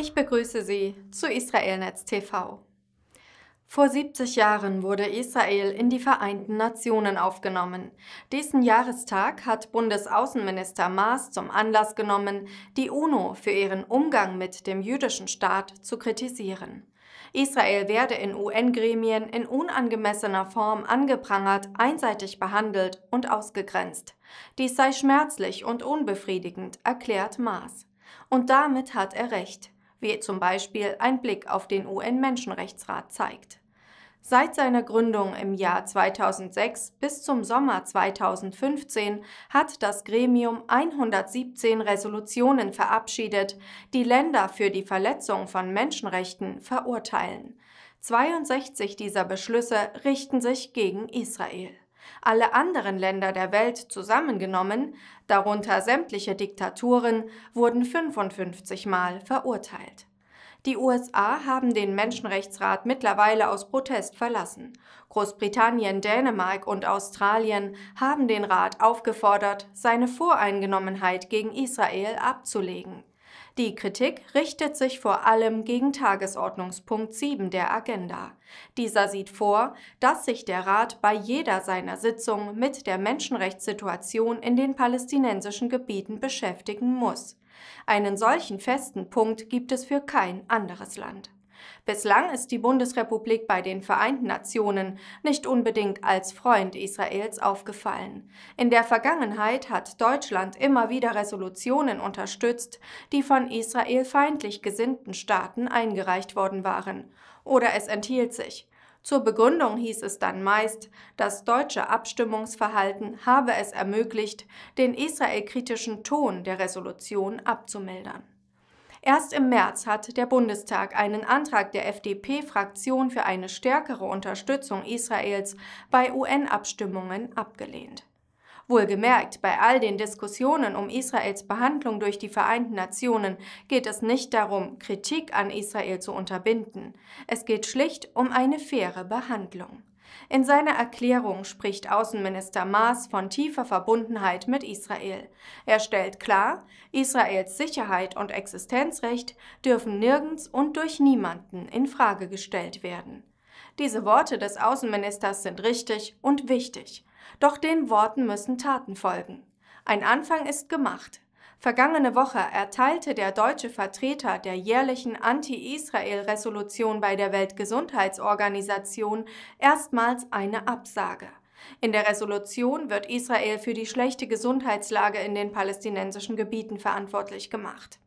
Ich begrüße Sie zu Israelnetz TV. Vor 70 Jahren wurde Israel in die Vereinten Nationen aufgenommen. Diesen Jahrestag hat Bundesaußenminister Maas zum Anlass genommen, die UNO für ihren Umgang mit dem jüdischen Staat zu kritisieren. Israel werde in UN-Gremien in unangemessener Form angeprangert, einseitig behandelt und ausgegrenzt. Dies sei schmerzlich und unbefriedigend, erklärt Maas. Und damit hat er recht wie zum Beispiel ein Blick auf den UN-Menschenrechtsrat zeigt. Seit seiner Gründung im Jahr 2006 bis zum Sommer 2015 hat das Gremium 117 Resolutionen verabschiedet, die Länder für die Verletzung von Menschenrechten verurteilen. 62 dieser Beschlüsse richten sich gegen Israel alle anderen Länder der Welt zusammengenommen, darunter sämtliche Diktaturen, wurden 55 Mal verurteilt. Die USA haben den Menschenrechtsrat mittlerweile aus Protest verlassen. Großbritannien, Dänemark und Australien haben den Rat aufgefordert, seine Voreingenommenheit gegen Israel abzulegen. Die Kritik richtet sich vor allem gegen Tagesordnungspunkt 7 der Agenda. Dieser sieht vor, dass sich der Rat bei jeder seiner Sitzungen mit der Menschenrechtssituation in den palästinensischen Gebieten beschäftigen muss. Einen solchen festen Punkt gibt es für kein anderes Land. Bislang ist die Bundesrepublik bei den Vereinten Nationen nicht unbedingt als Freund Israels aufgefallen. In der Vergangenheit hat Deutschland immer wieder Resolutionen unterstützt, die von Israel feindlich gesinnten Staaten eingereicht worden waren. Oder es enthielt sich. Zur Begründung hieß es dann meist, das deutsche Abstimmungsverhalten habe es ermöglicht, den israelkritischen Ton der Resolution abzumildern. Erst im März hat der Bundestag einen Antrag der FDP-Fraktion für eine stärkere Unterstützung Israels bei UN-Abstimmungen abgelehnt. Wohlgemerkt, bei all den Diskussionen um Israels Behandlung durch die Vereinten Nationen geht es nicht darum, Kritik an Israel zu unterbinden. Es geht schlicht um eine faire Behandlung. In seiner Erklärung spricht Außenminister Maas von tiefer Verbundenheit mit Israel. Er stellt klar, Israels Sicherheit und Existenzrecht dürfen nirgends und durch niemanden in Frage gestellt werden. Diese Worte des Außenministers sind richtig und wichtig. Doch den Worten müssen Taten folgen. Ein Anfang ist gemacht. Vergangene Woche erteilte der deutsche Vertreter der jährlichen Anti-Israel-Resolution bei der Weltgesundheitsorganisation erstmals eine Absage. In der Resolution wird Israel für die schlechte Gesundheitslage in den palästinensischen Gebieten verantwortlich gemacht.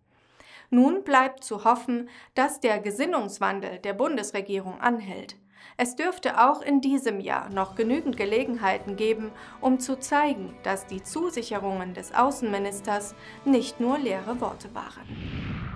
Nun bleibt zu hoffen, dass der Gesinnungswandel der Bundesregierung anhält. Es dürfte auch in diesem Jahr noch genügend Gelegenheiten geben, um zu zeigen, dass die Zusicherungen des Außenministers nicht nur leere Worte waren.